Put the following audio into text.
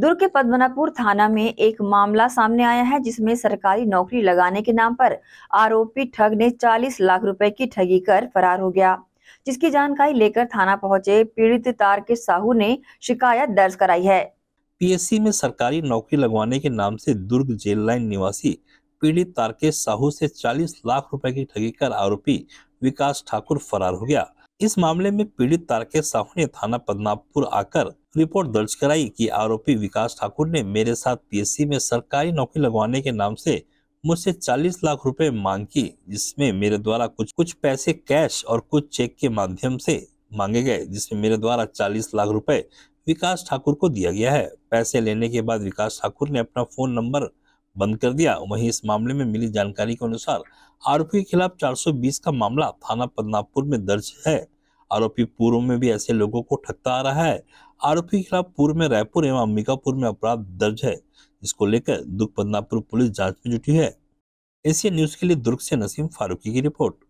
दुर्ग के पद्मनापुर थाना में एक मामला सामने आया है जिसमें सरकारी नौकरी लगाने के नाम पर आरोपी ठग ने 40 लाख रुपए की ठगी कर फरार हो गया जिसकी जानकारी लेकर थाना पहुंचे पीड़ित तारकेश साहू ने शिकायत दर्ज कराई है पीएससी में सरकारी नौकरी लगवाने के नाम से दुर्ग जेल लाइन निवासी पीड़ित तारकेश साहू से 40 लाख रुपए की ठगी कर आरोपी विकास ठाकुर फरार हो गया इस मामले में पीड़ित तारकेश साहू ने थाना पदनापुर आकर रिपोर्ट दर्ज कराई कि आरोपी विकास ठाकुर ने मेरे साथ पीएससी में सरकारी नौकरी लगवाने के नाम से मुझसे 40 लाख रुपए मांग की जिसमें मेरे द्वारा कुछ कुछ पैसे कैश और कुछ चेक के माध्यम से मांगे गए जिसमें मेरे द्वारा 40 लाख रुपए विकास ठाकुर को दिया गया है पैसे लेने के बाद विकास ठाकुर ने अपना फोन नंबर बंद कर दिया वहीं इस मामले में मिली जानकारी के अनुसार आरोपी के खिलाफ 420 का मामला थाना पदनापुर में दर्ज है आरोपी पूर्व में भी ऐसे लोगों को ठगता आ रहा है आरोपी के खिलाफ पूर्व में रायपुर एवं अंबिकापुर में अपराध दर्ज है इसको लेकर दुर्ग पदनापुर पुलिस जांच में जुटी है एशिया न्यूज के लिए दुर्ग से नसीम फारूकी की रिपोर्ट